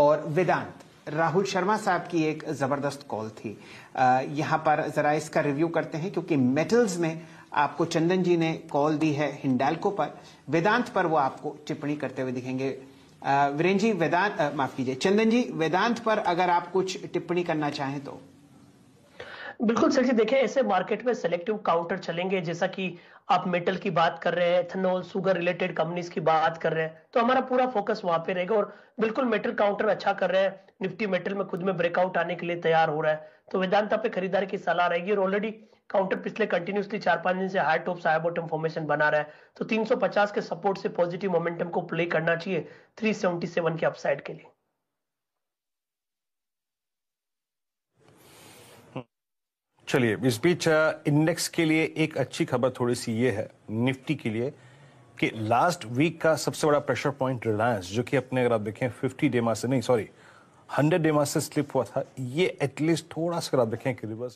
और वेदांत राहुल शर्मा साहब की एक जबरदस्त कॉल थी यहां पर जरा इसका रिव्यू करते हैं क्योंकि मेटल्स में आपको चंदन जी ने कॉल दी है हिंडालको पर वेदांत पर वो आपको टिप्पणी करते हुए दिखेंगे वीरेन जी वेदांत माफ कीजिए चंदन जी वेदांत पर अगर आप कुछ टिप्पणी करना चाहें तो बिल्कुल सर जी देखिए ऐसे मार्केट में सेलेक्टिव काउंटर चलेंगे जैसा कि आप मेटल की बात कर रहे हैं एथेनॉल सुगर रिलेटेड कंपनीज की बात कर रहे हैं तो हमारा पूरा फोकस वहां पे रहेगा और बिल्कुल मेटल काउंटर अच्छा कर रहे हैं निफ्टी मेटल में खुद में ब्रेकआउट आने के लिए तैयार हो रहा है तो वेदांता पे खरीदार की सलाह रहेगी और ऑलरेडी काउंटर पिछले कंटिन्यूसली चार पांच दिन से high top high bottom formation बना रहा है तो तीन के सपोर्ट से पॉजिटिव मोमेंटम को प्ले करना चाहिए थ्री के अपसाइड के लिए चलिए इस बीच इंडेक्स के लिए एक अच्छी खबर थोड़ी सी ये है निफ्टी के लिए कि लास्ट वीक का सबसे बड़ा प्रेशर पॉइंट रिलायंस जो कि अपने अगर आप देखें 50 डेमा से नहीं सॉरी 100 डेमा से स्लिप हुआ था ये एटलीस्ट थोड़ा सा अगर आप देखें कि रिवर्स